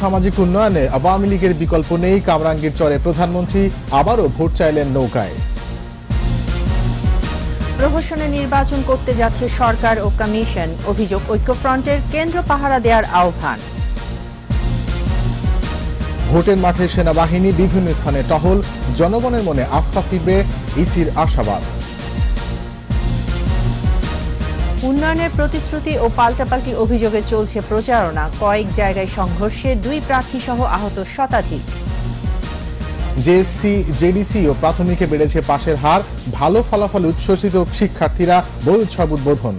সামাজিক উন্নয়নে আওয়ামী লীগের বিকল্প নেই কামরাঙ্গীর চরে প্রধানমন্ত্রী আবারও ভোট চাইলেন নৌকায় প্রহসনে নির্বাচন করতে যাচ্ছে সরকার ও কমিশন অভিযোগ ঐক্যফ্রন্টের কেন্দ্র পাহারা দেওয়ার আহ্বান ভোটের মাঠে সেনাবাহিনী বিভিন্ন স্থানে টহল জনগণের মনে আস্থা ফিরবে ইসির আশাবাদ উন্নয়নের প্রতিশ্রুতি ও পাল্টাপাল্টি অভিযোগে চলছে প্রচারণা কয়েক জায়গায় সংঘর্ষে দুই প্রার্থী সহ আহত শতাধিক জেএসসি জেডিসি ও প্রাথমিকে বেড়েছে পাশের হার ভালো ফলাফল উচ্ছ্বসিত শিক্ষার্থীরা বই উৎসব উদ্বোধন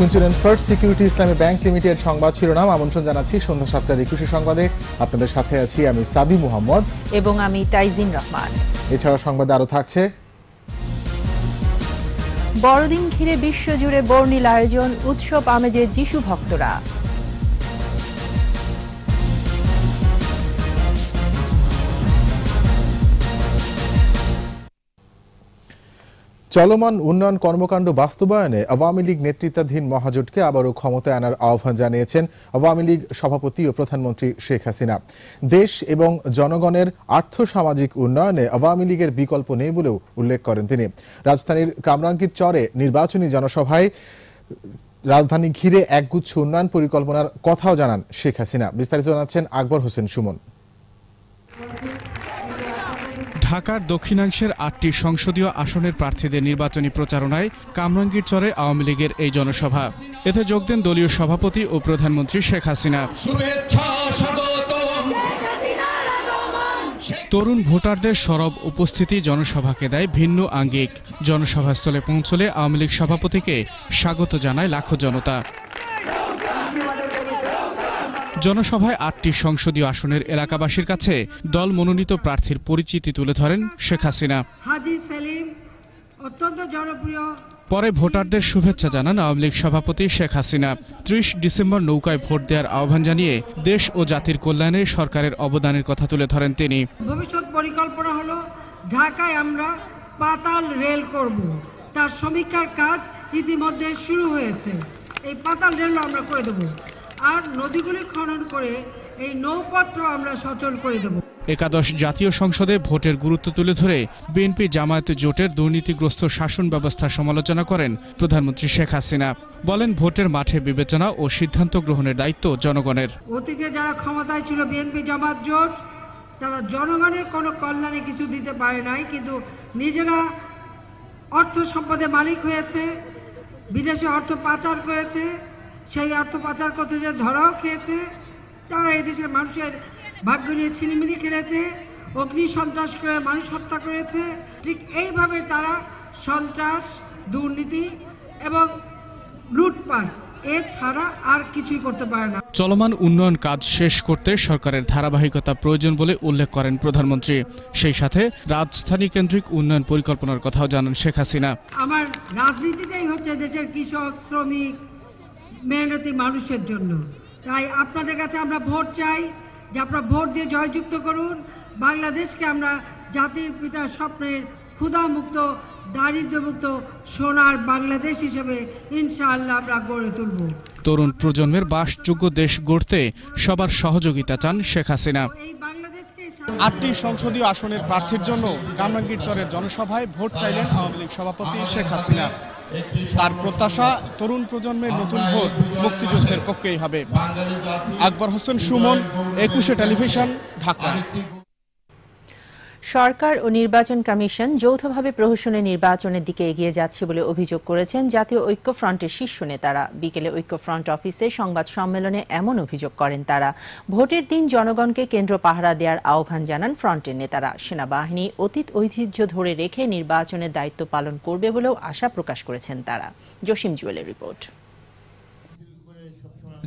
শুনছিলেন first security Islami bank limited সংবাদ শিরোনাম আমন্ত্রণ জানাচ্ছি সন্ধ্যা সাতটার একুশে সংবাদে আপনাদের সাথে আছি আমি সাদি মোহাম্মদ এবং আমি তাইজিন রহমান এছাড়া সংবাদে আরো থাকছে বড়দিন ঘিরে বিশ্বজুড়ে বর্ণিল আয়োজন উৎসব আমেদের যিশু ভক্তরা চলমান উন্নয়ন কর্মকাণ্ড বাস্তবায়নে আওয়ামী লীগ নেতৃত্বাধীন মহাজোটকে আবারও ক্ষমতায় আনার আহ্বান জানিয়েছেন আওয়ামী লীগ সভাপতি ও প্রধানমন্ত্রী শেখ হাসিনা দেশ এবং জনগণের আর্থ সামাজিক উন্নয়নে আওয়ামী লীগের বিকল্প নেই বলেও উল্লেখ করেন তিনি রাজধানীর কামরাঙ্গীর চরে নির্বাচনী জনসভায় রাজধানী ঘিরে একগুচ্ছ উন্নয়ন পরিকল্পনার কথাও জানান শেখ হাসিনা বিস্তারিত জানাচ্ছেন আকবর হোসেন সুমন ঢাকার দক্ষিণাংশের আটটি সংসদীয় আসনের প্রার্থীদের নির্বাচনী প্রচারণায় কামরাঙ্গীর চরে আওয়ামী লীগের এই জনসভা এতে যোগ দেন দলীয় সভাপতি ও প্রধানমন্ত্রী শেখ হাসিনা তরুণ ভোটারদের সরব উপস্থিতি জনসভাকে দেয় ভিন্ন আঙ্গিক জনসভাস্থলে পৌঁছলে আওয়ামী লীগ সভাপতিকে স্বাগত জানায় লাখো জনতা জনসভায় আটটি সংসদীয় আসনের এলাকাবাসীর কাছে দল মনোনীত প্রার্থীর পরিচিতি তুলে ধরেন শেখ হাসিনা হাজি অত্যন্ত জনপ্রিয় পরে ভোটারদের শুভেচ্ছা জানান আওয়ামী লীগ সভাপতি শেখ হাসিনা ত্রিশ ডিসেম্বর নৌকায় ভোট দেওয়ার আহ্বান জানিয়ে দেশ ও জাতির কল্যাণে সরকারের অবদানের কথা তুলে ধরেন তিনি ভবিষ্যৎ পরিকল্পনা হলো ঢাকায় আমরা পাতাল রেল করব তার সমীক্ষার কাজ ইতিমধ্যে শুরু হয়েছে এই পাতাল রেল আমরা করে দেবো আর নদীগুলি খনন করে এই নৌপত্র আমরা সচল করে দেব একাদশ জাতীয় সংসদে ভোটের গুরুত্ব তুলে ধরে বিএনপি জামায়াত জোটের দুর্নীতিগ্রস্ত শাসন ব্যবস্থার সমালোচনা করেন প্রধানমন্ত্রী শেখ হাসিনা বলেন ভোটের মাঠে বিবেচনা ও সিদ্ধান্ত গ্রহণের দায়িত্ব জনগণের অতীতে যারা ক্ষমতায় ছিল বিএনপি জামায়াত জোট তারা জনগণের কোনো কল্যাণে কিছু দিতে পারে নাই কিন্তু নিজেরা অর্থ সম্পদে মালিক হয়েছে বিদেশে অর্থ পাচার করেছে সেই অর্থ পাচার করতে যে ধরাও খেয়েছে তারা এদেশের মানুষের ভাগ্য নিয়ে ছিনিমিনি খেলেছে অগ্নি সন্ত্রাস করে মানুষ হত্যা করেছে ঠিক এইভাবে তারা সন্ত্রাস দুর্নীতি এবং লুটপাট এছাড়া আর কিছুই করতে পারে না চলমান উন্নয়ন কাজ শেষ করতে সরকারের ধারাবাহিকতা প্রয়োজন বলে উল্লেখ করেন প্রধানমন্ত্রী সেই সাথে রাজধানী কেন্দ্রিক উন্নয়ন পরিকল্পনার কথাও জানান শেখ হাসিনা আমার রাজনীতিটাই হচ্ছে দেশের কৃষক শ্রমিক মেহনতি মানুষের জন্য তাই আপনাদের কাছে আমরা ভোট চাই যে আপনারা ভোট দিয়ে জয়যুক্ত করুন বাংলাদেশকে আমরা জাতির পিতার স্বপ্নের ক্ষুধামুক্ত দারিদ্রমুক্ত সোনার বাংলাদেশ হিসেবে ইনশাআল্লাহ আমরা গড়ে তুলব তরুণ প্রজন্মের বাসযোগ্য দেশ গড়তে সবার সহযোগিতা চান শেখ হাসিনা আটটি সংসদীয় আসনের প্রার্থীর জন্য গামরাঙ্গীর চরের জনসভায় ভোট চাইলেন আওয়ামী লীগ সভাপতি শেখ হাসিনা তার প্রত্যাশা তরুণ প্রজন্মের নতুন ভোট মুক্তিযুদ্ধের পক্ষেই হবে আকবর হোসেন সুমন একুশে টেলিভিশন ঢাকা সরকার ও নির্বাচন কমিশন যৌথভাবে প্রহসনে নির্বাচনের দিকে এগিয়ে যাচ্ছে বলে অভিযোগ করেছেন জাতীয় ঐক্যফ্রন্টের শীর্ষ নেতারা বিকেলে ঐক্যফ্রন্ট অফিসে সংবাদ সম্মেলনে এমন অভিযোগ করেন তারা ভোটের দিন জনগণকে কেন্দ্র পাহারা দেওয়ার আহ্বান জানান ফ্রন্টের নেতারা সেনাবাহিনী অতীত ঐতিহ্য ধরে রেখে নির্বাচনের দায়িত্ব পালন করবে বলেও আশা প্রকাশ করেছেন তারা জসিম জুয়েলের রিপোর্ট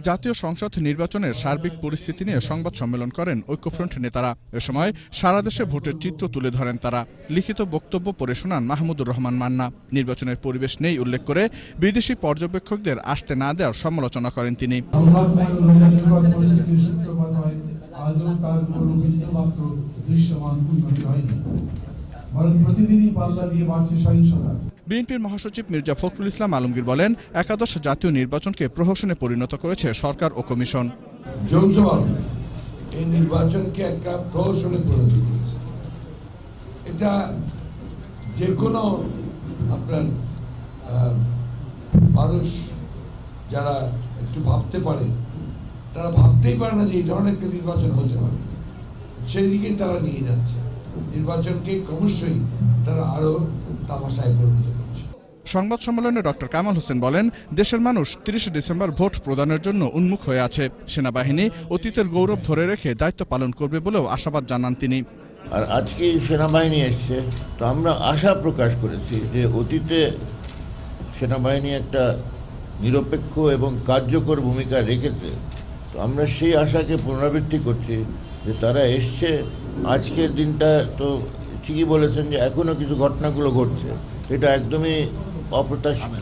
জাতীয় সংসদ নির্বাচনের সার্বিক পরিস্থিতি নিয়ে সংবাদ সম্মেলন করেন ঐক্যফ্রন্ট নেতারা এ সময় সারা দেশে ভোটের চিত্র তুলে ধরেন তারা লিখিত বক্তব্য পড়ে শোনান মাহমুদুর রহমান মান্না নির্বাচনের পরিবেশ নেই উল্লেখ করে বিদেশি পর্যবেক্ষকদের আসতে না দেওয়ার সমালোচনা করেন তিনি প্রতিদিনই দিয়ে বাড়ছে সহিংসতা বিএনপির মহাসচিব মির্জা ফখরুল ইসলাম আলমগীর বলেন একাদশ জাতীয় নির্বাচনকে প্রহসনে পরিণত করেছে সরকার ও কমিশন যৌথভাবে এই নির্বাচনকে একটা প্রহসনে পরিণত করেছে এটা যে কোনো আপনার মানুষ যারা একটু ভাবতে পারে তারা ভাবতেই পারে না যে এই ধরনের একটা নির্বাচন হতে পারে সেই দিকেই তারা নিয়ে যাচ্ছে নির্বাচনকে ক্রমশই তারা আরও তামাশায় পরিণত সংবাদ সম্মেলনে ডক্টর কামাল হোসেন বলেন দেশের মানুষ তিরিশে ডিসেম্বর ভোট প্রদানের জন্য উন্মুখ হয়ে আছে সেনাবাহিনী অতীতের গৌরব ধরে রেখে দায়িত্ব পালন করবে বলেও আশাবাদ জানান তিনি আর আজকে সেনাবাহিনী এসছে তো আমরা আশা প্রকাশ করেছি যে অতীতে সেনাবাহিনী একটা নিরপেক্ষ এবং কার্যকর ভূমিকা রেখেছে তো আমরা সেই আশাকে পুনরাবৃত্তি করছি যে তারা এসছে আজকের দিনটা তো ঠিকই বলেছেন যে এখনও কিছু ঘটনাগুলো ঘটছে এটা একদমই অপ্রত্যাশিত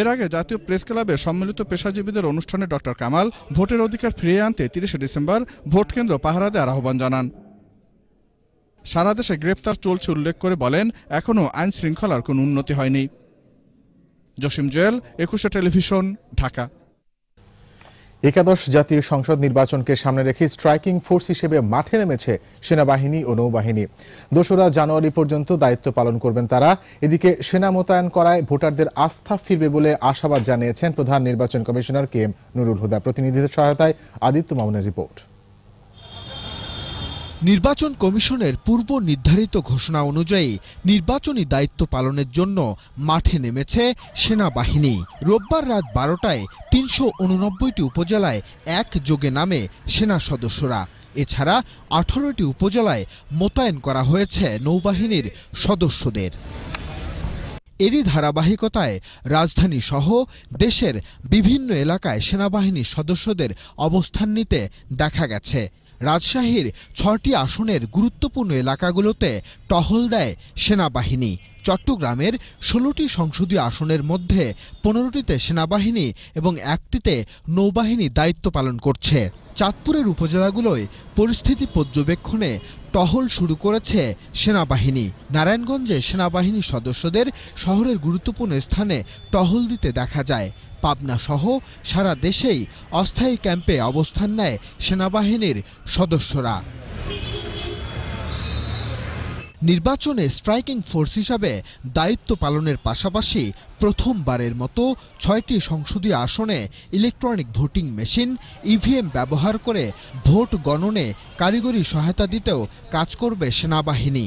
এর আগে জাতীয় প্রেস ক্লাবে সম্মিলিত পেশাজীবীদের অনুষ্ঠানে ডক্টর কামাল ভোটের অধিকার ফিরিয়ে আনতে তিরিশে ডিসেম্বর ভোট কেন্দ্র পাহারা দেওয়ার আহ্বান জানান সারা দেশে গ্রেপ্তার চলছে উল্লেখ করে বলেন এখনও আইন শৃঙ্খলার কোনো উন্নতি হয়নি জসিম জয়েল একুশে টেলিভিশন ঢাকা একাদশ জাতীয় সংসদ নির্বাচনকে সামনে রেখে স্ট্রাইকিং ফোর্স হিসেবে মাঠে নেমেছে সেনাবাহিনী ও নৌবাহিনী দোসরা জানুয়ারি পর্যন্ত দায়িত্ব পালন করবেন তারা এদিকে সেনা মোতায়েন করায় ভোটারদের আস্থা ফিরবে বলে আশাবাদ জানিয়েছেন প্রধান নির্বাচন commissioner K M Nurul Huda প্রতিনিধিদের সহায়তায় আদিত্য মামুনের রিপোর্ট নির্বাচন কমিশনের পূর্ব নির্ধারিত ঘোষণা অনুযায়ী নির্বাচনী দায়িত্ব পালনের জন্য মাঠে নেমেছে সেনাবাহিনী রোববার রাত বারোটায় তিনশো উননব্বইটি উপজেলায় একযোগে নামে সেনা সদস্যরা এছাড়া আঠারোটি উপজেলায় মোতায়েন করা হয়েছে নৌবাহিনীর সদস্যদের এরই ধারাবাহিকতায় রাজধানী সহ দেশের বিভিন্ন এলাকায় সেনাবাহিনীর সদস্যদের অবস্থান নিতে দেখা গেছে রাজশাহীর ছটি আসনের গুরুত্বপূর্ণ এলাকাগুলোতে টহল দেয় সেনাবাহিনী চট্টগ্রামের ষোলোটি সংসদীয় আসনের মধ্যে পনেরোটিতে সেনাবাহিনী এবং একটিতে নৌবাহিনী দায়িত্ব পালন করছে চাঁদপুরের উপজেলাগুলোয় পরিস্থিতি পর্যবেক্ষণে টহল শুরু করেছে সেনাবাহিনী নারায়ণগঞ্জে সেনাবাহিনীর সদস্যদের শহরের গুরুত্বপূর্ণ স্থানে টহল দিতে দেখা যায় পাবনা সহ সারা দেশেই অস্থায়ী ক্যাম্পে অবস্থান নেয় সেনাবাহিনীর সদস্যরা নির্বাচনে স্ট্রাইকিং ফোর্স হিসাবে দায়িত্ব পালনের পাশাপাশি প্রথমবারের মতো ছয়টি সংসদীয় আসনে ইলেকট্রনিক ভোটিং মেশিন ইভিএম ব্যবহার করে ভোট গণনে কারিগরি সহায়তা দিতেও কাজ করবে সেনাবাহিনী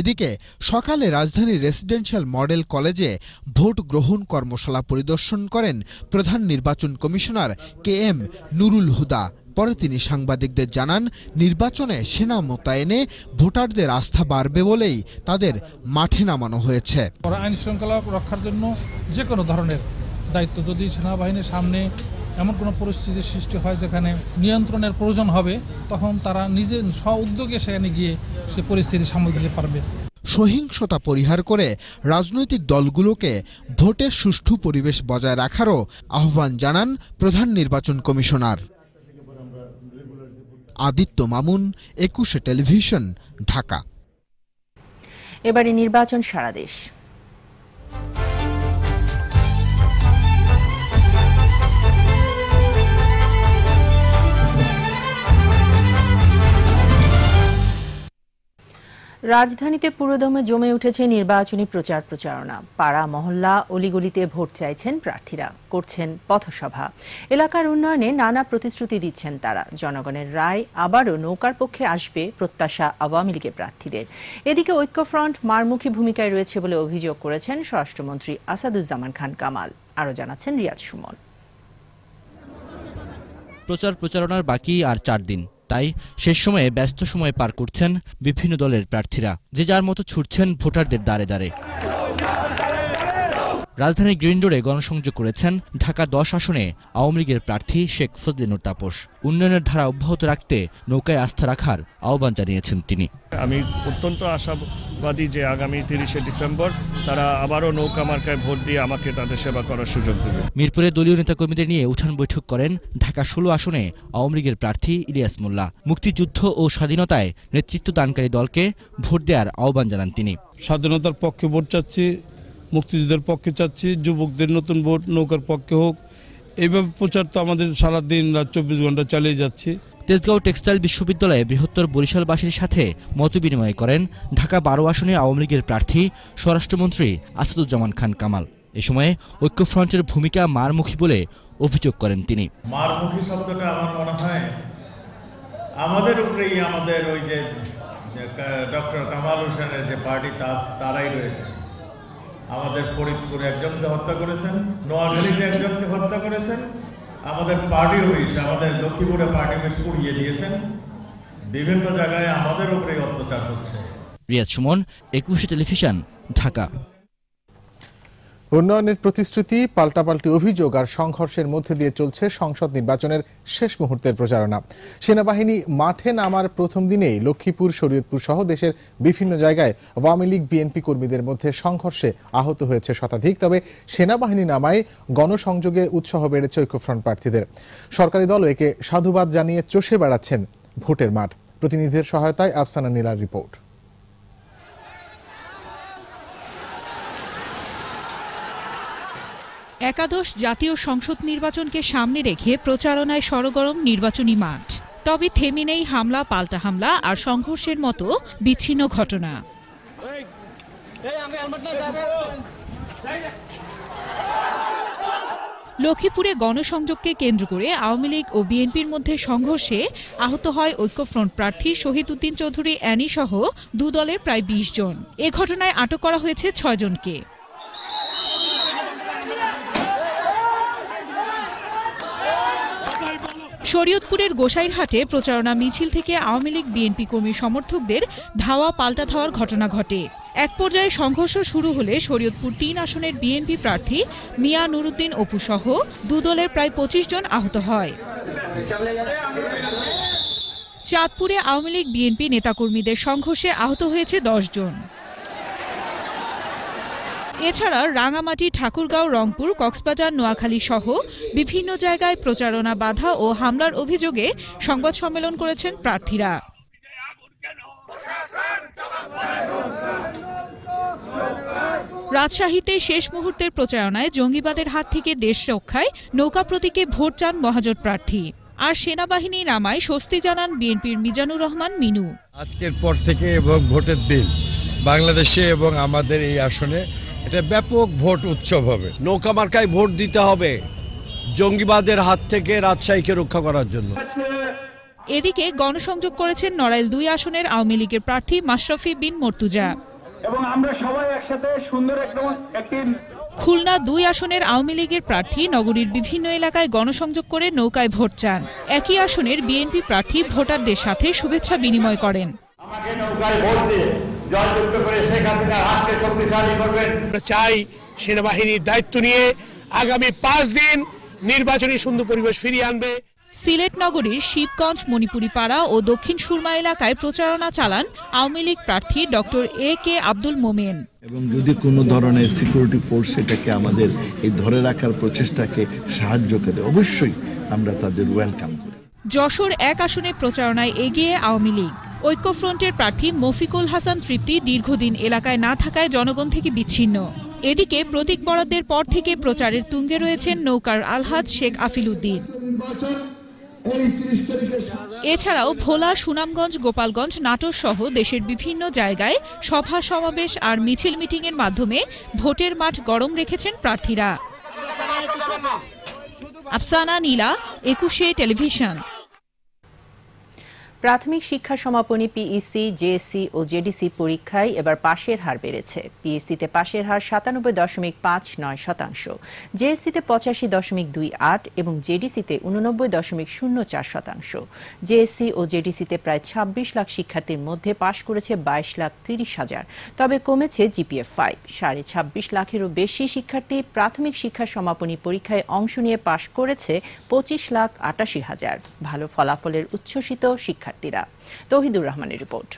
এদিকে সকালে রাজধানীর রেসিডেন্সিয়াল মডেল কলেজে ভোট গ্রহণ কর্মশালা পরিদর্শন করেন প্রধান নির্বাচন commissioner K M Nurul Huda পরে তিনি সাংবাদিকদের জানান নির্বাচনে সেনা মোতায়েনে ভোটারদের আস্থা বাড়বে বলেই তাদের মাঠে নামানো হয়েছে আইন শৃঙ্খলা রক্ষার জন্য যে কোনো ধরনের দায়িত্ব যদি সেনাবাহিনীর সামনে এমন কোনো পরিস্থিতির সৃষ্টি হয় যেখানে নিয়ন্ত্রণের প্রয়োজন হবে তখন তারা নিজে স্ব উদ্যোগে সেখানে গিয়ে সে পরিস্থিতি সামাল দিতে পারবে সহিংসতা পরিহার করে রাজনৈতিক দলগুলোকে ভোটের সুষ্ঠু পরিবেশ বজায় রাখারও আহ্বান জানান প্রধান নির্বাচন কমিশনার আদিত্য মামুন একুশে টেলিভিশন ঢাকা এবারে নির্বাচন সারা দেশ রাজধানীতে পুরোদমে জমে উঠেছে নির্বাচনী প্রচার প্রচারণা পাড়া মহল্লা অলিগলিতে ভোট চাইছেন প্রার্থীরা করছেন পথসভা এলাকার উন্নয়নে নানা প্রতিশ্রুতি দিচ্ছেন তারা জনগণের রায় আবারও নৌকার পক্ষে আসবে প্রত্যাশা আওয়ামী লীগের প্রার্থীদের এদিকে ঐক্যফ্রন্ট মারমুখী ভূমিকায় রয়েছে বলে অভিযোগ করেছেন স্বরাষ্ট্রমন্ত্রী আসাদুজ্জামান খান কামাল আরও জানাচ্ছেন রিয়াজ সুমন প্রচার প্রচারণার বাকি আর চার দিন তাই শেষ সময়ে ব্যস্ত সময় পার করছেন বিভিন্ন দলের প্রার্থীরা যে যার মতো ছুটছেন ভোটারদের দ্বারে দ্বারে রাজধানীর গ্রিন রোডে গণসংযোগ করেছেন ঢাকা দশ আসনে আওয়ামী লীগের প্রার্থী শেখ ফজলিনুর তাপস উন্নয়নের ধারা অব্যাহত রাখতে নৌকায় আস্থা রাখার আহ্বান জানিয়েছেন তিনি আমি অত্যন্ত আশাবাদী যে আগামী তিরিশে ডিসেম্বর তারা আবারও নৌকা মার্কায় ভোট দিয়ে আমাকে তাদের সেবা করার সুযোগ দেবে মিরপুরে দলীয় নেতাকর্মীদের নিয়ে উঠান বৈঠক করেন ঢাকা ষোলো আসনে আওয়ামী লীগের প্রার্থী ইলিয়াস মোল্লা মুক্তিযুদ্ধ ও স্বাধীনতায় নেতৃত্ব দানকারী দলকে ভোট দেওয়ার আহ্বান জানান তিনি স্বাধীনতার পক্ষে ভোট চাচ্ছি মুক্তিযুদ্ধের পক্ষে চাচ্ছি যুবকদের নতুন ভোট নৌকার পক্ষে হোক এইভাবে প্রচার তো আমাদের সারাদিন রাত চব্বিশ ঘন্টা চালিয়ে যাচ্ছি তেজগাঁও টেক্সটাইল বিশ্ববিদ্যালয়ে বৃহত্তর বরিশালবাসীর সাথে মত বিনিময় করেন ঢাকা বারো আসনে আওয়ামী লীগের প্রার্থী স্বরাষ্ট্রমন্ত্রী আসাদুজ্জামান খান কামাল এ সময়ে ঐক্যফ্রন্টের ভূমিকা মারমুখী বলে অভিযোগ করেন তিনি মারমুখী শব্দটা আমার মনে হয় আমাদের উপরেই আমাদের ওই যে ডক্টর কামাল হোসেনের যে পার্টি তারাই রয়েছে আমাদের ফরিদপুরে একজনকে হত্যা করেছেন নোয়াখালীতে একজনকে হত্যা করেছেন আমাদের পার্টি হুইস আমাদের লক্ষ্মীপুরে পার্টি হুইস পুড়িয়ে দিয়েছেন বিভিন্ন জায়গায় আমাদের উপরে অত্যাচার হচ্ছে রিয়াজ সুমন একুশে টেলিভিশন ঢাকা উন্নয়নের প্রতিশ্রুতি পাল্টাপাল্টি অভিযোগ আর সংঘর্ষের মধ্যে দিয়ে চলছে সংসদ নির্বাচনের শেষ মুহূর্তের প্রচারণা সেনাবাহিনী মাঠে নামার প্রথম দিনেই লক্ষ্মীপুর শরীয়তপুর সহ দেশের বিভিন্ন জায়গায় আওয়ামী লীগ বিএনপি কর্মীদের মধ্যে সংঘর্ষে আহত হয়েছে শতাধিক তবে সেনাবাহিনী নামায় গণসংযোগে উৎসাহ বেড়েছে ঐক্যফ্রন্ট প্রার্থীদের সরকারি দল একে সাধুবাদ জানিয়ে চষে বেড়াচ্ছেন ভোটের মাঠ প্রতিনিধিদের সহায়তায় আফসানা নীলার রিপোর্ট একাদশ জাতীয় সংসদ নির্বাচনকে সামনে রেখে প্রচারণায় সরগরম নির্বাচনী মাঠ তবে থেমে নেই হামলা পাল্টা হামলা আর সংঘর্ষের মতো বিচ্ছিন্ন ঘটনা লক্ষ্মীপুরে গণসংযোগকে কেন্দ্র করে আওয়ামী লীগ ও বিএনপির মধ্যে সংঘর্ষে আহত হয় ঐক্যফ্রন্ট প্রার্থী শহীদ উদ্দিন চৌধুরী অ্যানি সহ দুদলের প্রায় বিশ জন এ ঘটনায় আটক করা হয়েছে ছয়জনকে জনকে শরীয়তপুরের গোসাইরহাটে প্রচারণা মিছিল থেকে আওয়ামী লীগ বিএনপি কর্মী সমর্থকদের ধাওয়া পাল্টা ধাওয়ার ঘটনা ঘটে এক পর্যায়ে সংঘর্ষ শুরু হলে শরীয়তপুর তিন আসনের বিএনপি প্রার্থী মিয়া নুরুদ্দিন অপুসহ দুদলের প্রায় পঁচিশ জন আহত হয় চাঁদপুরে আওয়ামী লীগ বিএনপি নেতাকর্মীদের সংঘর্ষে আহত হয়েছে দশ জন এছাড়া রাঙামাটি ঠাকুরগাঁও রংপুর কক্সবাজার নোয়াখালী সহ বিভিন্ন জায়গায় প্রচারণা বাধা ও হামলার অভিযোগে সংবাদ সম্মেলন করেছেন প্রার্থীরা রাজশাহীতে শেষ মুহূর্তের প্রচারণায় জঙ্গিবাদের হাত থেকে দেশ রক্ষায় নৌকা প্রতীকে ভোট চান মহাজোট প্রার্থী আর সেনাবাহিনী নামায় স্বস্তি জানান বিএনপির মিজানুর রহমান মিনু আজকের পর থেকে এবং ভোটের দিন বাংলাদেশে এবং আমাদের এই আসনে এটা ব্যাপক ভোট উৎসব হবে নৌকা মার্কায় ভোট দিতে হবে জঙ্গিবাদের হাত থেকে রাজশাহীকে রক্ষা করার জন্য এদিকে গণসংযোগ করেছেন নড়াইল দুই আসনের আওয়ামী লীগের প্রার্থী মাশরাফি বিন মর্তুজা এবং আমরা সবাই একসাথে সুন্দর একটি খুলনা দুই আসনের আওয়ামী লীগের প্রার্থী নগরীর বিভিন্ন এলাকায় গণসংযোগ করে নৌকায় ভোট চান একই আসনের বিএনপি প্রার্থী ভোটারদের সাথে শুভেচ্ছা বিনিময় করেন আমাকে নৌকায় ভোট চাই সেনাবাহিনীর দায়িত্ব নিয়ে আগামী পাঁচ দিন নির্বাচনী সুন্দর পরিবেশ ফিরিয়ে আনবে সিলেট নগরীর শিবগঞ্জ মণিপুরী পাড়া ও দক্ষিণ সুরমা এলাকায় প্রচারণা চালান আওয়ামী লীগ প্রার্থী ডক্টর এ কে আব্দুল মোমেন এবং যদি কোনো ধরনের সিকিউরিটি ফোর্স এটাকে আমাদের এই ধরে রাখার প্রচেষ্টাকে সাহায্য করে অবশ্যই আমরা তাদের ওয়েলকাম করি যশোর এক আসনে প্রচারণায় এগিয়ে আওয়ামী লীগ ঐক্যফ্রন্টের প্রার্থী মফিকুল হাসান তৃপ্তি দীর্ঘদিন এলাকায় না থাকায় জনগণ থেকে বিচ্ছিন্ন এদিকে প্রতীক বরাদ্দের পর থেকে প্রচারের তুঙ্গে রয়েছেন নৌকার আলহাজ শেখ আফিল উদ্দিন এছাড়াও ভোলা সুনামগঞ্জ গোপালগঞ্জ নাটোর সহ দেশের বিভিন্ন জায়গায় সভা সমাবেশ আর মিছিল মিটিংয়ের মাধ্যমে ভোটের মাঠ গরম রেখেছেন প্রার্থীরা আফসানা নীলা একুশে টেলিভিশন প্রাথমিক শিক্ষা সমাপনী পিইসি জেএসসি e e ও জেডিসি পরীক্ষায় এবার পাশের হার বেড়েছে পিএসসিতে e পাশের হার সাতানব্বই দশমিক পাঁচ নয় শতাংশ জেএসসিতে পঁচাশি দশমিক দুই আট এবং জেডিসিতে উননব্বই দশমিক শূন্য চার শতাংশ জেএসসি ও জেডিসিতে প্রায় ছাব্বিশ লাখ শিক্ষার্থীর মধ্যে পাশ করেছে বাইশ লাখ তিরিশ হাজার তবে কমেছে জিপিএফ ফাইভ সাড়ে ছাব্বিশ লাখেরও বেশি শিক্ষার্থী প্রাথমিক শিক্ষা সমাপনী পরীক্ষায় অংশ নিয়ে পাশ করেছে পঁচিশ লাখ আটাশি হাজার ভালো ফলাফলের উচ্ছ্বসিত শিক্ষার্থী শিক্ষার্থীরা তৌহিদুর রহমানের রিপোর্ট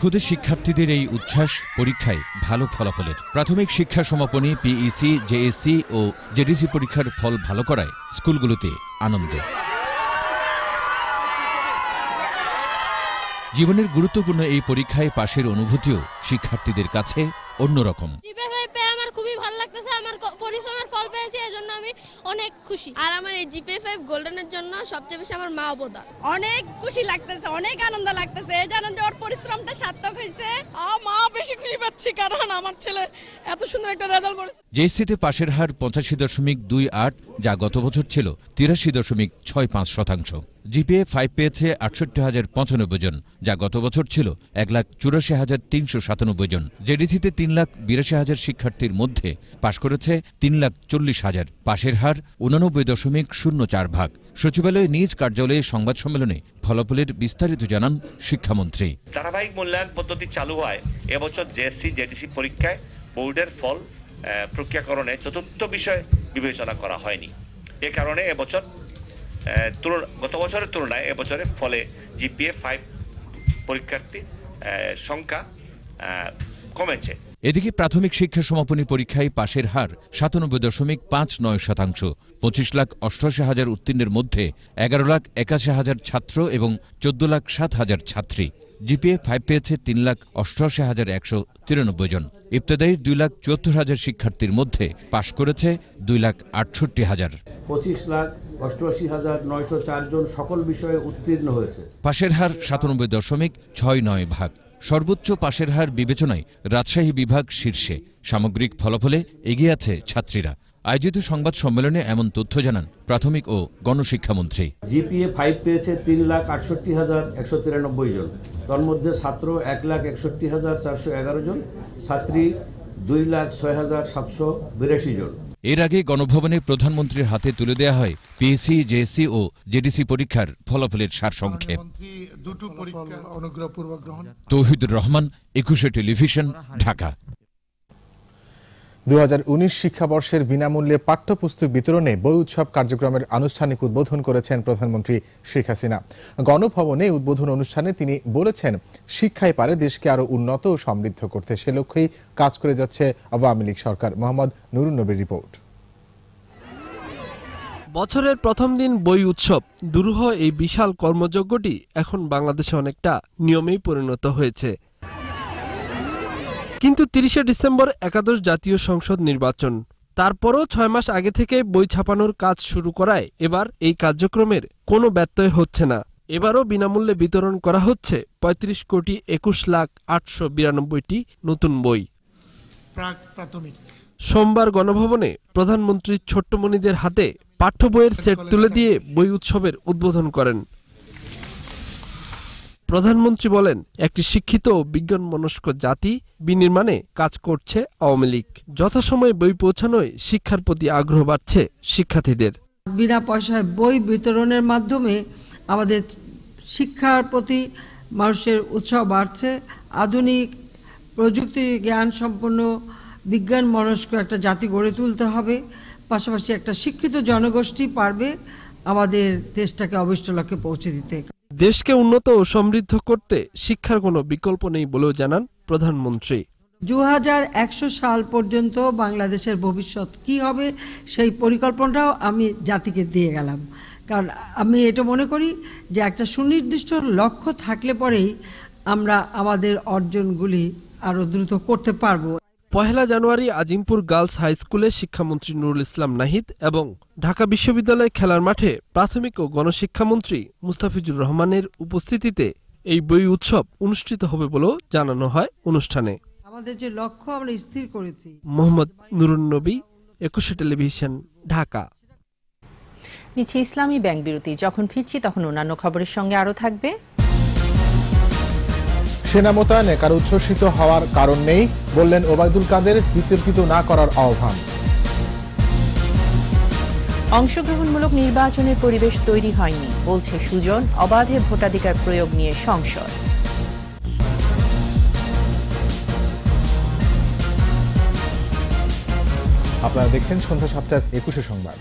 খুদে শিক্ষার্থীদের এই উচ্ছ্বাস পরীক্ষায় ভালো ফলাফলের প্রাথমিক শিক্ষা সমাপনী পিইসি জেএসসি e e ও জেডিসি পরীক্ষার ফল ভালো করায় স্কুলগুলোতে আনন্দ জীবনের গুরুত্বপূর্ণ এই পরীক্ষায় পাশের অনুভূতিও শিক্ষার্থীদের কাছে অন্যরকম আমার খুবই ভালো লাগতেছে আমার এই জন্য আমি অনেক খুশি আর আমার এই ফাইভ গোল্ডেনের জন্য সবচেয়ে বেশি আমার মা অনেক খুশি লাগতেছে অনেক আনন্দ লাগতেছে এই পরিশ্রমটা সার্থক হয়েছে মা বেশি খুশি কারণ আমার ছেলে এত সুন্দর একটা পাশের হার পঁচাশি দশমিক দুই আট যা গত বছর ছিল তিরাশি দশমিক ছয় পাঁচ শতাংশ জিপিএ ফাইভ পেয়েছে আটষট্টি হাজার পঁচানব্বই জন যা গত বছর ছিল এক লাখ চুরাশি হাজার তিনশো সাতানব্বই জন জেডিসিতে তিন লাখ বিরাশি হাজার শিক্ষার্থীর মধ্যে পাশ করেছে তিন লাখ চল্লিশ হাজার পাশের হার উনানব্বই দশমিক শূন্য চার ভাগ সচিবালয়ে নিজ কার্যালয়ে সংবাদ সম্মেলনে ফলাফলের বিস্তারিত জানান শিক্ষামন্ত্রী ধারাবাহিক মূল্যায়ন পদ্ধতি চালু হয় এবছর জেএসসি জেডিসি পরীক্ষায় বোর্ডের ফল প্রক্রিয়াকরণে চতুর্থ বিষয় বিবেচনা করা হয়নি এ কারণে এবছর তুলনা গত বছরের তুলনায় এবছরে ফলে জিপিএ ফাইভ পরীক্ষার্থী সংখ্যা কমেছে এদিকে প্রাথমিক শিক্ষা সমাপনী পরীক্ষায় পাশের হার সাতানব্বই দশমিক পাঁচ নয় শতাংশ পঁচিশ লাখ অষ্টআশি হাজার উত্তীর্ণের মধ্যে এগারো লাখ একাশি হাজার ছাত্র এবং চোদ্দ লাখ সাত হাজার ছাত্রী জিপিএ ফাইভ পেয়েছে তিন লাখ অষ্টআশি হাজার একশো তিরানব্বই জন ইবতদায়ী দুই লাখ চুয়াত্তর হাজার শিক্ষার্থীর মধ্যে পাশ করেছে দুই লাখ আটষট্টি হাজার পঁচিশ লাখ অষ্টআশি হাজার নয়শো চারজন সকল বিষয়ে উত্তীর্ণ হয়েছে পাশের হার সাতানব্বই দশমিক ছয় নয় ভাগ সর্বোচ্চ পাশের হার বিবেচনায় রাজশাহী বিভাগ শীর্ষে সামগ্রিক ফলাফলে এগিয়ে আছে ছাত্রীরা আয়োজিত সংবাদ সম্মেলনে এমন তথ্য জানান প্রাথমিক ও গণশিক্ষামন্ত্রী জিপিএ ফাইভ পেয়েছে তিন লাখ আটষট্টি হাজার একশো তিরানব্বই জন তোর মধ্যে ছাত্র এক লাখ একষট্টি হাজার চারশো এগারো জন ছাত্রী দুই লাখ ছয় হাজার সাতশো বিরাশি জন এর আগে গণভবনে প্রধানমন্ত্রীর হাতে তুলে দেয়া হয় পিএসি জেএসি ও জেডিসি পরীক্ষার ফলাফলের সারসংক্ষেপ তৌহিদুর রহমান একুশে টেলিভিশন ঢাকা দু শিক্ষাবর্ষের বিনামূল্যে পাঠ্যপুস্তক বিতরণে বই উৎসব কার্যক্রমের আনুষ্ঠানিক উদ্বোধন করেছেন প্রধানমন্ত্রী শেখ হাসিনা গণভবনে উদ্বোধন অনুষ্ঠানে তিনি বলেছেন শিক্ষায় পারে দেশকে আরও উন্নত ও সমৃদ্ধ করতে সে লক্ষ্যেই কাজ করে যাচ্ছে আওয়ামী লীগ সরকার মোহাম্মদ নুরুন নবীর রিপোর্ট বছরের প্রথম দিন বই উৎসব দুরূহ এই বিশাল কর্মযজ্ঞটি এখন বাংলাদেশে অনেকটা নিয়মেই পরিণত হয়েছে কিন্তু তিরিশে ডিসেম্বর একাদশ জাতীয় সংসদ নির্বাচন তারপরও ছয় মাস আগে থেকে বই ছাপানোর কাজ শুরু করায় এবার এই কার্যক্রমের কোনো ব্যত্যয় হচ্ছে না এবারও বিনামূল্যে বিতরণ করা হচ্ছে ৩৫ কোটি একুশ লাখ আটশো বিরানব্বইটি নতুন বই সোমবার গণভবনে প্রধানমন্ত্রী ছোট্টমণিদের হাতে পাঠ্য বইয়ের সেট তুলে দিয়ে বই উৎসবের উদ্বোধন করেন প্রধানমন্ত্রী বলেন একটি শিক্ষিত বিজ্ঞান মনস্ক জাতি বিনির্মাণে কাজ করছে আওয়ামী লীগ যথাসময়ে বই পৌঁছানোয় শিক্ষার প্রতি আগ্রহ বাড়ছে শিক্ষার্থীদের বিনা পয়সায় বই বিতরণের মাধ্যমে আমাদের শিক্ষার প্রতি মানুষের উৎসাহ বাড়ছে আধুনিক প্রযুক্তি জ্ঞান সম্পন্ন বিজ্ঞান মনস্ক একটা জাতি গড়ে তুলতে হবে পাশাপাশি একটা শিক্ষিত জনগোষ্ঠী পারবে আমাদের দেশটাকে অবিষ্ট লক্ষ্যে পৌঁছে দিতে দেশকে উন্নত ও সমৃদ্ধ করতে শিক্ষার কোনো বিকল্প নেই বলেও জানান প্রধানমন্ত্রী দু সাল পর্যন্ত বাংলাদেশের ভবিষ্যৎ কি হবে সেই পরিকল্পনাটাও আমি জাতিকে দিয়ে গেলাম কারণ আমি এটা মনে করি যে একটা সুনির্দিষ্ট লক্ষ্য থাকলে পরেই আমরা আমাদের অর্জনগুলি আরও দ্রুত করতে পারবো পহেলা জানুয়ারি আজিমপুর গার্লস হাই স্কুলে শিক্ষামন্ত্রী নুরুল ইসলাম নাহিদ এবং ঢাকা বিশ্ববিদ্যালয় খেলার মাঠে প্রাথমিক ও গণশিক্ষামন্ত্রী মুস্তাফিজুর রহমানের উপস্থিতিতে এই বই উৎসব অনুষ্ঠিত হবে বলেও জানানো হয় অনুষ্ঠানে আমাদের যে লক্ষ্য আমরা স্থির করেছি মোহাম্মদ নুরুন নবী একুশে টেলিভিশন ঢাকা নিচে ইসলামী ব্যাংক বিরতি যখন ফিরছি তখন অন্যান্য খবরের সঙ্গে আরও থাকবে সেনা মোতায়েনে কারো উচ্ছ্বসিত হওয়ার কারণ নেই বললেন ওবায়দুল কাদের বিতর্কিত না করার আহ্বান অংশগ্রহণমূলক নির্বাচনের পরিবেশ তৈরি হয়নি বলছে সুজন অবাধে ভোটাধিকার প্রয়োগ নিয়ে সংশয় আপনারা দেখছেন সন্ধ্যা সাতটার একুশে সংবাদ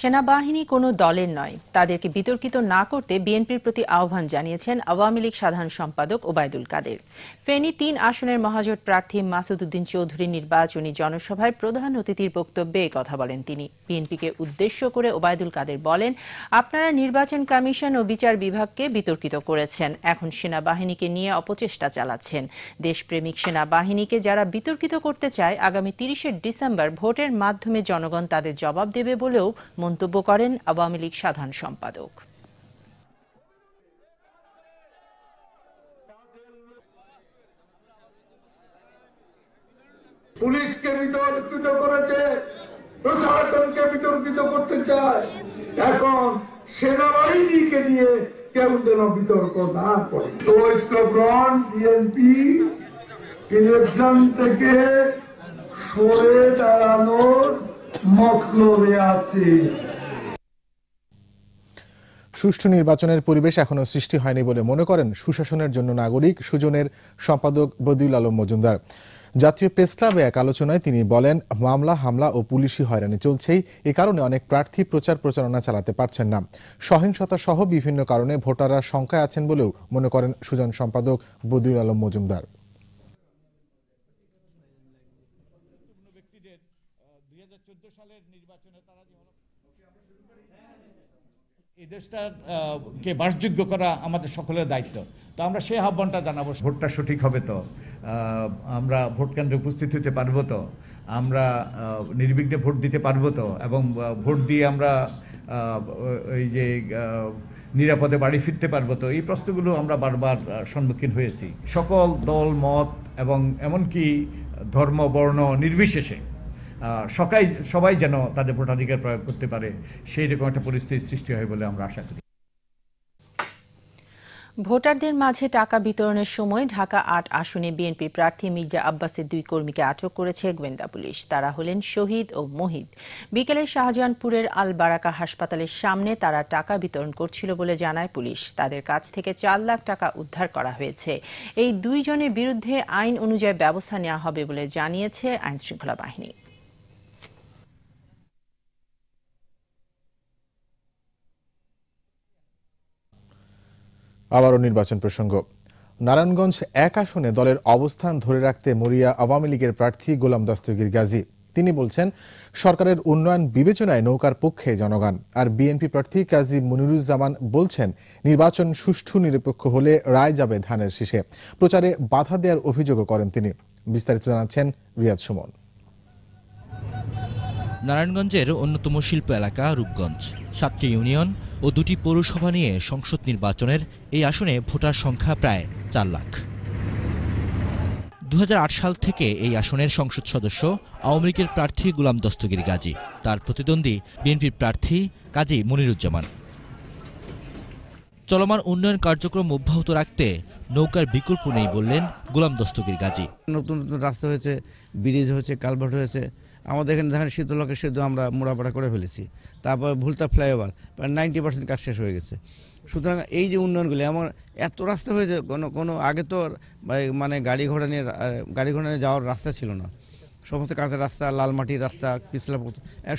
সেনাবাহিনী কোনো দলের নয় তাদেরকে বিতর্কিত না করতে বিএনপির প্রতি আহ্বান জানিয়েছেন আওয়ামী লীগ সাধারণ সম্পাদক ওবায়দুল কাদের ফেনী তিন আসনের মহাজোট প্রার্থী মাসুদ উদ্দিন চৌধুরীর নির্বাচনী জনসভায় প্রধান অতিথির বক্তব্যে কথা বলেন তিনি বিএনপিকে উদ্দেশ্য করে ওবায়দুল কাদের বলেন আপনারা নির্বাচন কমিশন ও বিচার বিভাগকে বিতর্কিত করেছেন এখন সেনাবাহিনীকে নিয়ে অপচেষ্টা চালাচ্ছেন দেশপ্রেমিক সেনাবাহিনীকে যারা বিতর্কিত করতে চায় আগামী তিরিশে ডিসেম্বর ভোটের মাধ্যমে জনগণ তাদের জবাব দেবে বলেও মন্তব্য করেন আওয়ামী লীগ সাধারণ সম্পাদক পুলিশকে বিতর্কিত করেছে প্রশাসনকে বিতর্কিত করতে চায় এখন সেনাবাহিনীকে নিয়ে কেউ যেন বিতর্ক না করে ঐক্যফ্রন্ট বিএনপি ইলেকশন থেকে সরে দাঁড়ানোর সুষ্ঠু নির্বাচনের পরিবেশ এখনও সৃষ্টি হয়নি বলে মনে করেন সুশাসনের জন্য নাগরিক সুজনের সম্পাদক বদিউল আলম মজুমদার জাতীয় প্রেস ক্লাবে এক আলোচনায় তিনি বলেন মামলা হামলা ও পুলিশি হয়রানি চলছেই এ কারণে অনেক প্রার্থী প্রচার প্রচারণা চালাতে পারছেন না সহিংসতা সহ বিভিন্ন কারণে ভোটাররা শঙ্কায় আছেন বলেও মনে করেন সুজন সম্পাদক বদিউল আলম মজুমদার বিদেশটাকে বাসযোগ্য করা আমাদের সকলের দায়িত্ব তো আমরা সেই আহ্বানটা জানাবো ভোটটা সঠিক হবে তো আমরা ভোট কেন্দ্রে উপস্থিত হতে পারবো তো আমরা নির্বিঘ্নে ভোট দিতে পারবো তো এবং ভোট দিয়ে আমরা এই যে নিরাপদে বাড়ি ফিরতে পারবো তো এই প্রশ্নগুলো আমরা বারবার সম্মুখীন হয়েছি সকল দল মত এবং এমনকি ধর্ম বর্ণ নির্বিশেষে সকাই সবাই যেন তাদের ভোটাধিকার প্রয়োগ করতে পারে সেই রকম একটা পরিস্থিতির সৃষ্টি হয় বলে আমরা আশা করি ভোটারদের মাঝে টাকা বিতরণের সময় ঢাকা আট আসনে বিএনপি প্রার্থী মির্জা আব্বাসের দুই কর্মীকে আটক করেছে গোয়েন্দা পুলিশ তারা হলেন শহীদ ও মহিদ বিকেলে শাহজাহানপুরের আল বারাকা হাসপাতালের সামনে তারা টাকা বিতরণ করছিল বলে জানায় পুলিশ তাদের কাছ থেকে চার লাখ টাকা উদ্ধার করা হয়েছে এই দুইজনের বিরুদ্ধে আইন অনুযায়ী ব্যবস্থা নেওয়া হবে বলে জানিয়েছে আইনশৃঙ্খলা বাহিনী আবারও নির্বাচন প্রসঙ্গ নারায়ণগঞ্জ এক আসনে দলের অবস্থান ধরে রাখতে মরিয়া আওয়ামী লীগের প্রার্থী গোলাম দস্তগীর গাজী তিনি বলছেন সরকারের উন্নয়ন বিবেচনায় নৌকার পক্ষে জনগণ আর বিএনপি প্রার্থী কাজী মনিরুজ্জামান বলছেন নির্বাচন সুষ্ঠু নিরপেক্ষ হলে রায় যাবে ধানের শীষে প্রচারে বাধা দেওয়ার অভিযোগও করেন তিনি বিস্তারিত জানাচ্ছেন রিয়াদ সুমন নারায়ণগঞ্জের অন্যতম শিল্প এলাকা রূপগঞ্জ সাতটি ইউনিয়ন ও দুটি পৌরসভা নিয়ে সংসদ নির্বাচনের এই আসনে ভোটার সংখ্যা প্রায় চার লাখ দু সাল থেকে এই আসনের সংসদ সদস্য আওয়ামী লীগের প্রার্থী গুলাম দস্তগির গাজী তার প্রতিদ্বন্দ্বী বিএনপির প্রার্থী কাজী মনিরুজ্জামান চলমান উন্নয়ন কার্যক্রম অব্যাহত রাখতে নৌকার বিকল্প নেই বললেন গোলাম দস্তগির গাজী নতুন নতুন রাস্তা হয়েছে ব্রিজ হয়েছে কালভার্ট হয়েছে আমাদের এখানে দেখেন শীতলকে সেতু আমরা মোড়াপাড়া করে ফেলেছি তারপর ভুলতা ফ্লাইওভার প্রায় নাইনটি পার্সেন্ট কাজ শেষ হয়ে গেছে সুতরাং এই যে উন্নয়নগুলি আমার এত রাস্তা হয়েছে কোনো কোনো আগে তো মানে, মানে গাড়ি ঘোড়া নিয়ে গাড়ি ঘোড়া নিয়ে যাওয়ার রাস্তা ছিল না সমস্ত কাঁচা রাস্তা লাল মাটির রাস্তা পিছলা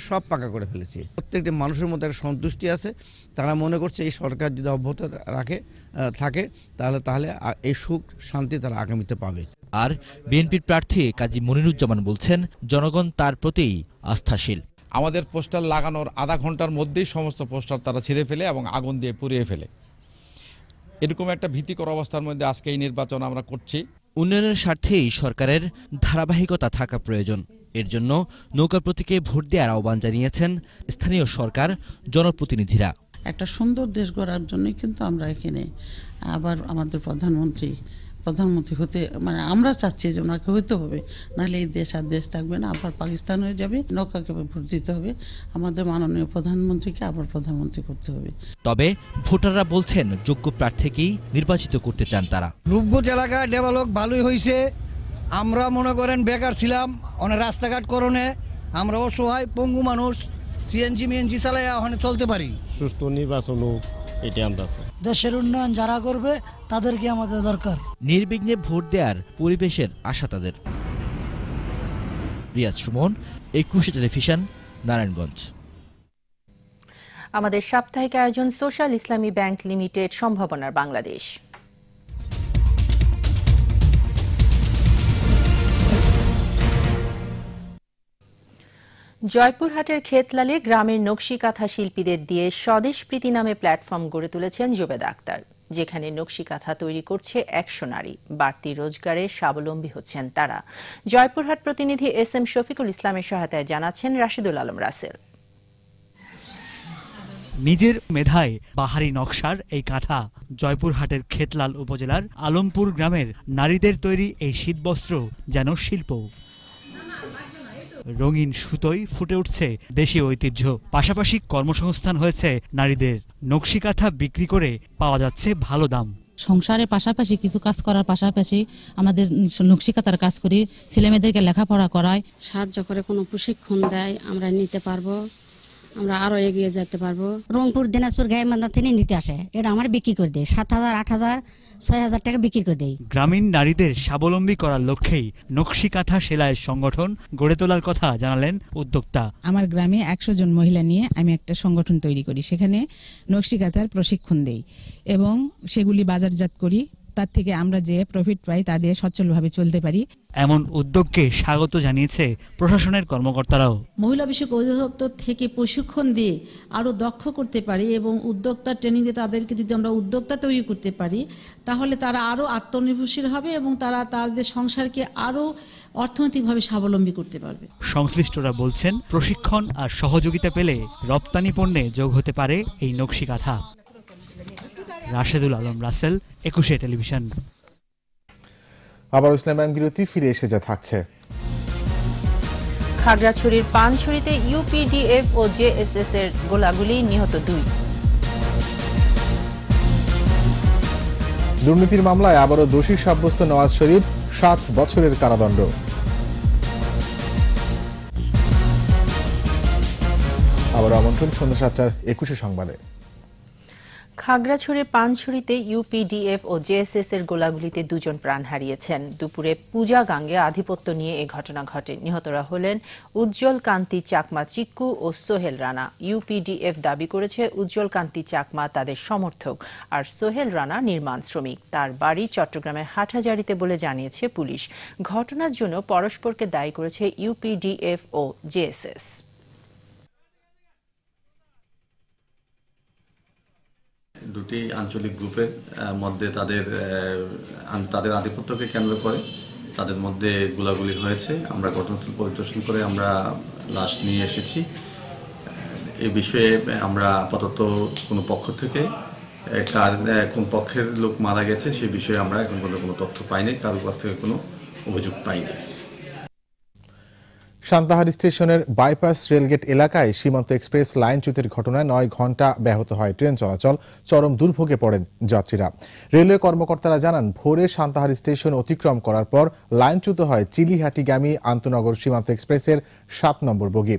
সব পাকা করে ফেলেছি প্রত্যেকটি মানুষের মধ্যে একটা সন্তুষ্টি আছে তারা মনে করছে এই সরকার যদি অব্যাহত রাখে থাকে তাহলে তাহলে এই সুখ শান্তি তারা আগামীতে পাবে আর বিএনপির প্রার্থী কাজী মনিরুজ্জামান বলছেন জনগণ তার প্রতি আস্থাশীল আমাদের পোস্টার লাগানোর আধা ঘন্টার মধ্যেই সমস্ত পোস্টার তারা ছিঁড়ে ফেলে এবং আগুন দিয়ে পুড়িয়ে ফেলে এরকম একটা ভীতিকর অবস্থার মধ্যে আজকে এই নির্বাচন আমরা করছি উন্নয়নের স্বার্থেই সরকারের ধারাবাহিকতা থাকা প্রয়োজন এর জন্য নৌকা প্রতীকে ভোট দেওয়ার আহ্বান জানিয়েছেন স্থানীয় সরকার জনপ্রতিনিধিরা একটা সুন্দর দেশ গড়ার জন্যই কিন্তু আমরা এখানে আবার আমাদের প্রধানমন্ত্রী প্রধানমন্ত্রী হতে মানে আমরা চাচ্ছি যে ওনাকে হতে হবে নাহলে এই দেশ আর দেশ থাকবে না আবার পাকিস্তান হয়ে যাবে নৌকাকে ভোট দিতে হবে আমাদের মাননীয় প্রধানমন্ত্রীকে আবার প্রধানমন্ত্রী করতে হবে তবে ভোটাররা বলছেন যোগ্য প্রার্থীকেই নির্বাচিত করতে চান তারা রূপগঞ্জ এলাকায় ডেভেলপ ভালোই হয়েছে আমরা মনে করেন বেকার ছিলাম অনেক রাস্তাঘাট করণে আমরা অসহায় পঙ্গু মানুষ সিএনজি মিএনজি চালাইয়া ওখানে চলতে পারি সুস্থ নির্বাচন হোক দেশের উন্নয়ন যারা করবে তাদেরকে আমাদের দরকার নির্বিঘ্নে ভোট দেওয়ার পরিবেশের আশা তাদের রিয়াজ সুমন একুশে টেলিভিশন নারায়ণগঞ্জ আমাদের সাপ্তাহিক আয়োজন সোশ্যাল ইসলামী ব্যাংক লিমিটেড সম্ভাবনার বাংলাদেশ জয়পুরহাটের খেতলালে গ্রামের নকশিকাঁথা শিল্পীদের দিয়ে স্বদেশ প্রীতি নামে প্ল্যাটফর্ম গড়ে তুলেছেন জুবেদ আক্তার যেখানে নকশিকাঁথা তৈরি করছে একশো নারী বাড়তি রোজগারে স্বাবলম্বী হচ্ছেন তারা জয়পুরহাট প্রতিনিধি এস এম শফিকুল ইসলামের সহায়তায় জানাচ্ছেন রাশিদুল আলম রাসেল নিজের মেধায় পাহাড়ি নকশার এই কাঁথা জয়পুরহাটের খেতলাল উপজেলার আলমপুর গ্রামের নারীদের তৈরি এই শীতবস্ত্র যেন শিল্প রঙিন সুতোই ফুটে উঠছে দেশীয় ঐতিহ্য পাশাপাশি কর্মসংস্থান হয়েছে নারীদের নকশি কাঁথা বিক্রি করে পাওয়া যাচ্ছে ভালো দাম সংসারের পাশাপাশি কিছু কাজ করার পাশাপাশি আমাদের নকশিকাতার কাজ করি ছেলেমেয়েদেরকে লেখাপড়া করায় সাহায্য করে কোনো প্রশিক্ষণ দেয় আমরা নিতে পারবো আমরা আরো এগিয়ে যেতে পারবো রংপুর দিনাজপুর গাইবান্ধা থেকে নিতে আসে এটা আমার বিক্রি করে দেয় সাত হাজার আট হাজার ছয় হাজার টাকা বিক্রি করে দেয় গ্রামীণ নারীদের স্বাবলম্বী করার লক্ষ্যেই নকশি কাঁথা সেলাইয়ের সংগঠন গড়ে তোলার কথা জানালেন উদ্যোক্তা আমার গ্রামে একশো জন মহিলা নিয়ে আমি একটা সংগঠন তৈরি করি সেখানে নকশি কাঁথার প্রশিক্ষণ দেই এবং সেগুলি বাজারজাত করি তার থেকে আমরা যে প্রফিট পাই তা দিয়ে সচ্ছলভাবে চলতে পারি এমন উদ্যোগকে স্বাগত জানিয়েছে প্রশাসনের কর্মকর্তারাও মহিলা বিষয়ক অধিদপ্তর থেকে প্রশিক্ষণ দিয়ে আরও দক্ষ করতে পারি এবং উদ্যোক্তা ট্রেনিং দিয়ে তাদেরকে যদি আমরা উদ্যোক্তা তৈরি করতে পারি তাহলে তারা আরও আত্মনির্ভরশীল হবে এবং তারা তাদের সংসারকে আরও অর্থনৈতিকভাবে স্বাবলম্বী করতে পারবে সংশ্লিষ্টরা বলছেন প্রশিক্ষণ আর সহযোগিতা পেলে রপ্তানি পণ্যে যোগ হতে পারে এই নকশি কাঠা রাশেদুল আলম রাসেল একুশে টেলিভিশন আবার ইসলাম ব্যাংক বিরতি ফিরে এসে যা থাকছে খাগড়াছড়ির পানছড়িতে ইউপিডিএফ ও জেএসএস এর গোলাগুলি নিহত দুই দুর্নীতির মামলায় আবারও দোষী সাব্যস্ত নওয়াজ শরীফ সাত বছরের কারাদণ্ড আবার আমন্ত্রণ সন্ধ্যা সাতটার একুশে সংবাদে খাগড়াছড়ির পানছড়িতে ইউপিডিএফ ও জেএসএস এর গোলাগুলিতে দুজন প্রাণ হারিয়েছেন দুপুরে পূজা গাঙ্গে আধিপত্য নিয়ে এ ঘটনা ঘটে নিহতরা হলেন উজ্জ্বল কান্তি চাকমা চিক্কু ও সোহেল রানা ইউপিডিএফ দাবি করেছে উজ্জ্বল কান্তি চাকমা তাদের সমর্থক আর সোহেল রানা নির্মাণ শ্রমিক তার বাড়ি চট্টগ্রামের হাটহাজারিতে বলে জানিয়েছে পুলিশ ঘটনার জন্য পরস্পরকে দায়ী করেছে ইউপিডিএফ ও জেএসএস দুটি আঞ্চলিক গ্রুপের মধ্যে তাদের তাদের আধিপত্যকে কেন্দ্র করে তাদের মধ্যে গুলাগুলি হয়েছে আমরা ঘটনাস্থল পরিদর্শন করে আমরা লাশ নিয়ে এসেছি এই বিষয়ে আমরা আপাতত কোনো পক্ষ থেকে কার কোন পক্ষের লোক মারা গেছে সে বিষয়ে আমরা এখন পর্যন্ত কোনো তথ্য পাইনি কারোর কাছ থেকে কোনো অভিযোগ পাইনি সান্তাহার স্টেশনের বাইপাস রেলগেট এলাকায় সীমান্ত এক্সপ্রেস লাইনচ্যুতির ঘটনায় নয় ঘন্টা ব্যাহত হয় ট্রেন চলাচল চরম দুর্ভোগে পড়েন যাত্রীরা রেলওয়ে কর্মকর্তারা জানান ভোরে সান্তাহার স্টেশন অতিক্রম করার পর লাইনচ্যুত হয় চিলিহাটিগামী আন্তনগর সীমান্ত এক্সপ্রেসের সাত নম্বর বগি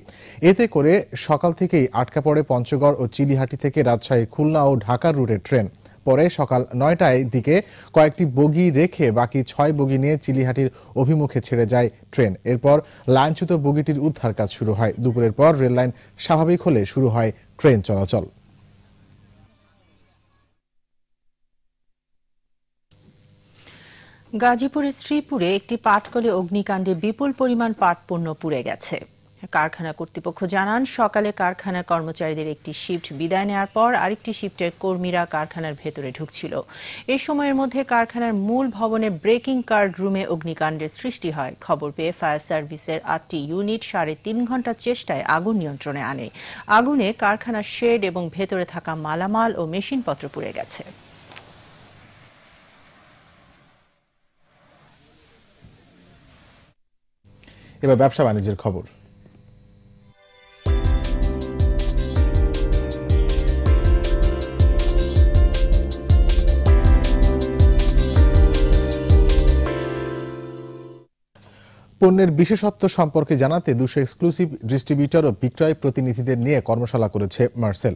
এতে করে সকাল থেকেই আটকা পড়ে পঞ্চগড় ও চিলিহাটি থেকে রাজশাহী খুলনা ও ঢাকার রুটের ট্রেন পরে সকাল নয়টায় দিকে কয়েকটি বগি রেখে বাকি ছয় বগি নিয়ে চিলিহাটির অভিমুখে ছেড়ে যায় ট্রেন এরপর লাইনচ্যুত বগিটির উদ্ধার কাজ শুরু হয় দুপুরের পর রেললাইন স্বাভাবিক হলে শুরু হয় ট্রেন চলাচল গাজীপুরের শ্রীপুরে একটি পাটকলে অগ্নিকাণ্ডে বিপুল পরিমাণ পাটপণ্য পুড়ে গেছে কারখানা কর্তৃপক্ষ জানান সকালে কারখানার কর্মচারীদের একটি শিফট বিদায় নেওয়ার পর আরেকটি শিফটের কর্মীরা কারখানার ভেতরে ঢুকছিল এই সময়ের মধ্যে কারখানার মূল ভবনে ব্রেকিং কার্ড রুমে অগ্নিকাণ্ডের সৃষ্টি হয় খবর পেয়ে ফায়ার সার্ভিসের আটটি ইউনিট সাড়ে তিন ঘন্টার চেষ্টায় আগুন নিয়ন্ত্রণে আনে আগুনে কারখানার শেড এবং ভেতরে থাকা মালামাল ও মেশিনপত্র পুড়ে গেছে এবার ব্যবসা বাণিজ্যের খবর পণ্যের বিশেষত্ব সম্পর্কে জানাতে দুশো এক্সক্লুসিভ ডিস্ট্রিবিউটর ও বিক্রয় প্রতিনিধিদের নিয়ে কর্মশালা করেছে মার্সেল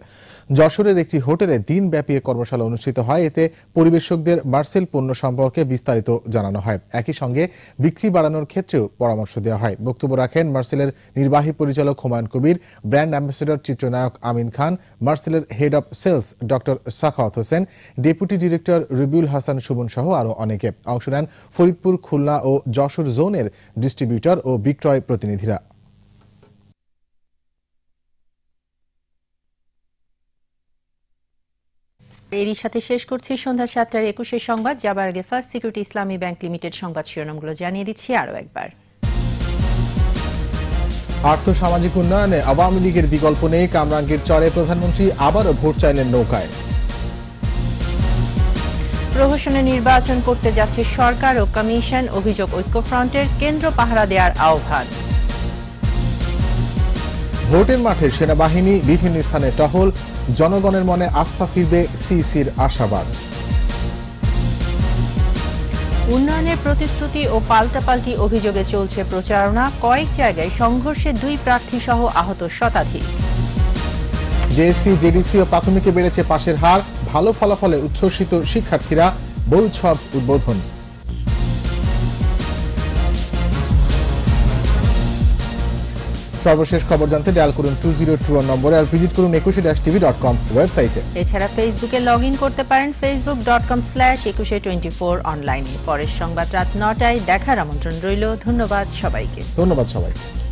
যশোরের একটি হোটেলে দিনব্যাপী ব্যাপী কর্মশালা অনুষ্ঠিত হয় এতে পরিবেশকদের মার্সেল পণ্য সম্পর্কে বিস্তারিত জানানো হয় একই সঙ্গে বিক্রি বাড়ানোর ক্ষেত্রেও পরামর্শ দেওয়া হয় বক্তব্য রাখেন মার্সেলের নির্বাহী পরিচালক হুমায়ুন কবির ব্র্যান্ড অ্যাম্বাসেডর চিত্রনায়ক আমিন খান মার্সেলের head of sales doctor Sakhawat Hossain deputy director Ribiul Hasan Subon সহ আরও অনেকে অংশ নেন ফরিদপুর খুলনা ও যশোর জোনের ডিস্ট্রিবিউটর ও বিক্রয় প্রতিনিধিরা এরই সাথে শেষ করছি সন্ধ্যা সাতটার একুশে সংবাদ যাবার আগে first security Islami bank limited সংবাদ শিরোনামগুলো জানিয়ে দিচ্ছি আরও একবার আর্থ সামাজিক উন্নয়নে আওয়ামী লীগের বিকল্প নেই কামরাঙ্গীর চরে প্রধানমন্ত্রী আবারও ভোট চাইলেন নৌকায় প্রহসনে নির্বাচন করতে যাচ্ছে সরকার ও কমিশন অভিযোগ ঐক্যফ্রন্টের কেন্দ্র পাহারা দেওয়ার আহ্বান ভোটের মাঠে সেনাবাহিনী বিভিন্ন স্থানে টহল জনগণের মনে আস্থা ফিরবে সিসির আশাবাদ উন্নয়নের প্রতিশ্রুতি ও পাল্টাপাল্টি অভিযোগে চলছে প্রচারণা কয়েক জায়গায় সংঘর্ষে দুই প্রার্থী সহ আহত শতাধিক জেএসি জেডিসি ও প্রাথমিকে বেড়েছে পাশের হার ভালো ফলাফলে উচ্ছ্বসিত শিক্ষার্থীরা বই উৎসব উদ্বোধন সর্বশেষ খবর জানতে ডায়াল করুন টু জিরো টু নম্বরে আর ভিজিট করুন একুশে ড্যাশ টিভি ডট কম ওয়েবসাইটে এছাড়া ফেসবুকে লগ ইন করতে পারেন Facebook dot com slash Ekushey twenty four অনলাইনে পরের সংবাদ রাত নটায় দেখার আমন্ত্রণ রইল ধন্যবাদ সবাইকে ধন্যবাদ সবাইকে